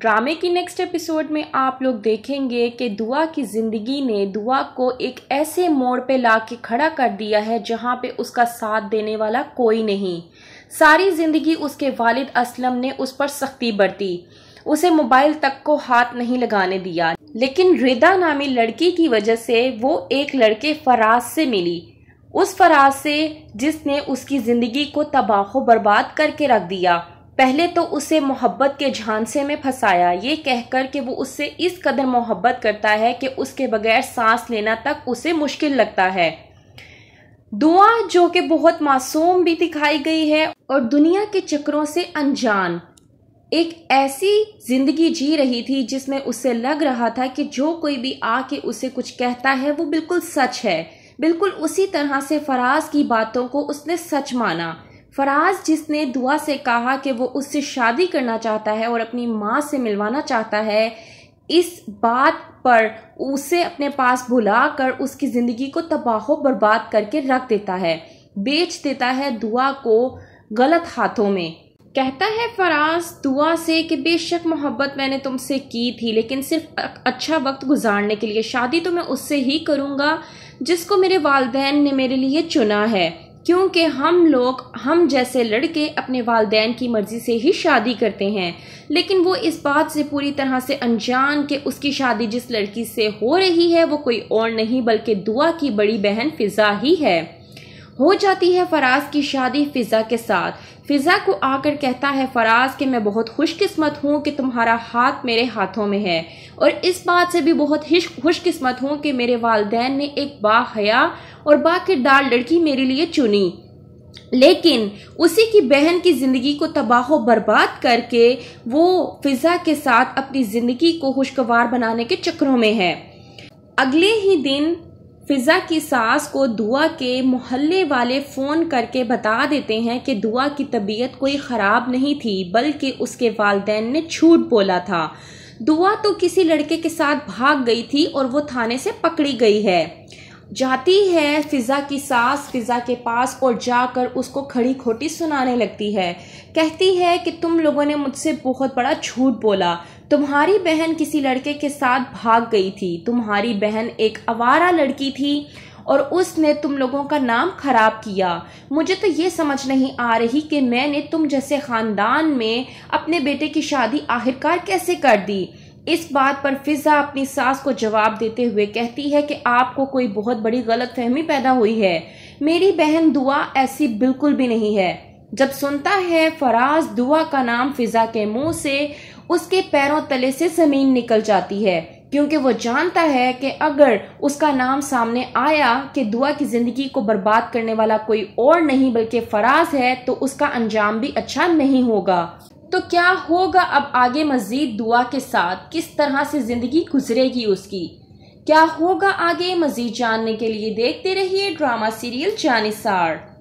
ड्रामे की next episode में आप लोग देखेंगे कि दुआ की ज़िंदगी ने दुआ को एक ऐसे मोड़ पे ला के खड़ा कर दिया है जहाँ पे उसका साथ देने वाला कोई नहीं सारी ज़िंदगी उसके वालिद असलम ने उस पर सख्ती बरती उसे मोबाइल तक को हाथ नहीं लगाने दिया लेकिन रिदा नामी लड़की की वजह से वो एक लड़के फराज से मिली उस फराज से जिसने उसकी ज़िंदगी को तबाह बर्बाद करके रख दिया पहले तो उसे मोहब्बत के झांसे में फंसाया ये कहकर कि वो उससे इस कदर मोहब्बत करता है कि उसके बगैर सांस लेना तक उसे मुश्किल लगता है दुआ जो कि बहुत मासूम भी दिखाई गई है और दुनिया के चक्रों से अनजान एक ऐसी ज़िंदगी जी रही थी जिसमें उसे लग रहा था कि जो कोई भी आके उसे कुछ कहता है वो बिल्कुल सच है बिल्कुल उसी तरह से फराज की बातों को उसने सच माना फराज जिसने दुआ से कहा कि वो उससे शादी करना चाहता है और अपनी माँ से मिलवाना चाहता है इस बात पर उसे अपने पास भुला कर उसकी ज़िंदगी को तबाह बर्बाद करके रख देता है बेच देता है दुआ को गलत हाथों में कहता है फराज दुआ से कि बेशक मोहब्बत मैंने तुमसे की थी लेकिन सिर्फ अच्छा वक्त गुजारने के लिए शादी तो मैं उससे ही करूँगा जिसको मेरे वालदेन ने मेरे लिए चुना है क्योंकि हम लोग हम जैसे लड़के अपने वालदेन की मर्ज़ी से ही शादी करते हैं लेकिन वो इस बात से पूरी तरह से अनजान कि उसकी शादी जिस लड़की से हो रही है वो कोई और नहीं बल्कि दुआ की बड़ी बहन फ़िज़ा ही है हो जाती है फराज की शादी फ़िज़ा के साथ फ़िज़ा को आकर कहता है फराज कि मैं बहुत खुशकिस्मत हूँ कि तुम्हारा हाथ मेरे हाथों में है और इस बात से भी बहुत खुशकिस्मत हूँ कि मेरे वालदेन ने एक बाया और बाकिरदार लड़की मेरे लिए चुनी लेकिन उसी की बहन की ज़िंदगी को तबाह बर्बाद करके वो फिज़ा के साथ अपनी ज़िंदगी को खुशगवार बनाने के चक्रों में है अगले ही दिन फिज़ा की सास को दुआ के मोहल्ले वाले फ़ोन करके बता देते हैं कि दुआ की तबीयत कोई ख़राब नहीं थी बल्कि उसके वालदेन ने छूट बोला था दुआ तो किसी लड़के के साथ भाग गई थी और वो थाने से पकड़ी गई है जाती है फ़िज़ा की सास फ़िज़ा के पास और जाकर उसको खड़ी खोटी सुनाने लगती है कहती है कि तुम लोगों ने मुझसे बहुत बड़ा झूठ बोला तुम्हारी बहन किसी लड़के के साथ भाग गई थी तुम्हारी बहन एक आवारा लड़की थी और उसने तुम लोगों का नाम खराब किया मुझे तो ये समझ नहीं आ रही कि मैंने तुम जैसे ख़ानदान में अपने बेटे की शादी आखिरकार कैसे कर दी इस बात पर फिजा अपनी सास को जवाब देते हुए कहती है कि आपको कोई बहुत बड़ी गलत फहमी पैदा हुई है मेरी बहन दुआ ऐसी बिल्कुल भी नहीं है जब सुनता है फराज दुआ का नाम फिजा के मुंह से उसके पैरों तले से जमीन निकल जाती है क्योंकि वो जानता है कि अगर उसका नाम सामने आया कि दुआ की ज़िंदगी को बर्बाद करने वाला कोई और नहीं बल्कि फराज है तो उसका अंजाम भी अच्छा नहीं होगा तो क्या होगा अब आगे मज़ीद दुआ के साथ किस तरह से ज़िंदगी गुजरेगी उसकी क्या होगा आगे मज़ीद जानने के लिए देखते रहिए ड्रामा सीरियल जानिसार